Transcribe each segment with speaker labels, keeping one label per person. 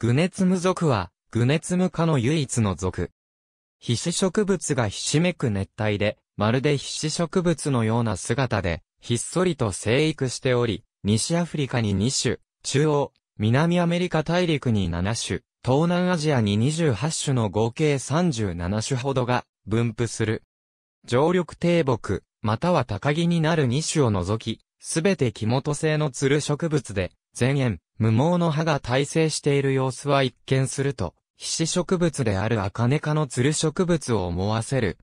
Speaker 1: グネツム属は、グネツム科の唯一の属。皮脂植物がひしめく熱帯で、まるで皮脂植物のような姿で、ひっそりと生育しており、西アフリカに2種、中央、南アメリカ大陸に7種、東南アジアに28種の合計37種ほどが分布する。常緑低木、または高木になる2種を除き、すべて木本性のつる植物で、全縁、無毛の葉が耐性している様子は一見すると、皮脂植物であるアカネ科のつる植物を思わせる。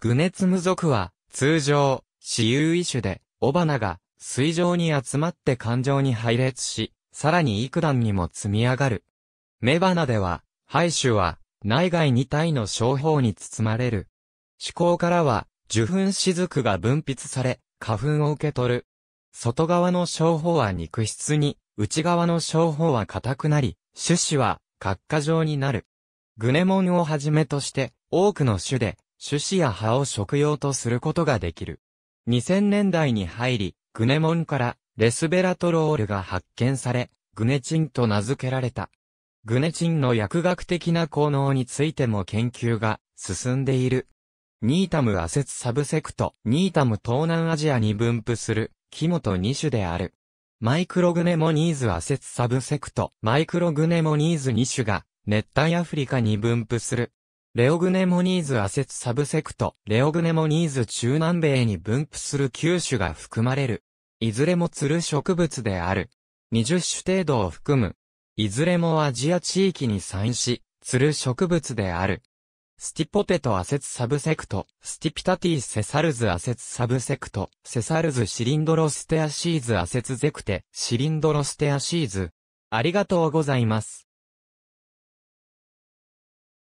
Speaker 1: グネツム属は、通常、私有異種で、雄花が、水上に集まって環状に配列し、さらに幾段にも積み上がる。雌花では、廃種は、内外二体の小胞に包まれる。思考からは、受粉雫が分泌され、花粉を受け取る。外側の小胞は肉質に、内側の小胞は硬くなり、種子は角化状になる。グネモンをはじめとして、多くの種で、種子や葉を食用とすることができる。2000年代に入り、グネモンからレスベラトロールが発見され、グネチンと名付けられた。グネチンの薬学的な効能についても研究が進んでいる。ニータムアセツサブセクト、ニータム東南アジアに分布する木本2種である。マイクログネモニーズアセツサブセクト、マイクログネモニーズ2種が、熱帯アフリカに分布する。レオグネモニーズアセツサブセクト、レオグネモニーズ中南米に分布する9種が含まれる。いずれもツる植物である。20種程度を含む。いずれもアジア地域に産し、ツる植物である。スティポテトアセツサブセクト、スティピタティセサルズアセツサブセクト、セサルズシリンドロステアシーズアセツゼクテ、シリンドロステアシーズ。ありがとうございます。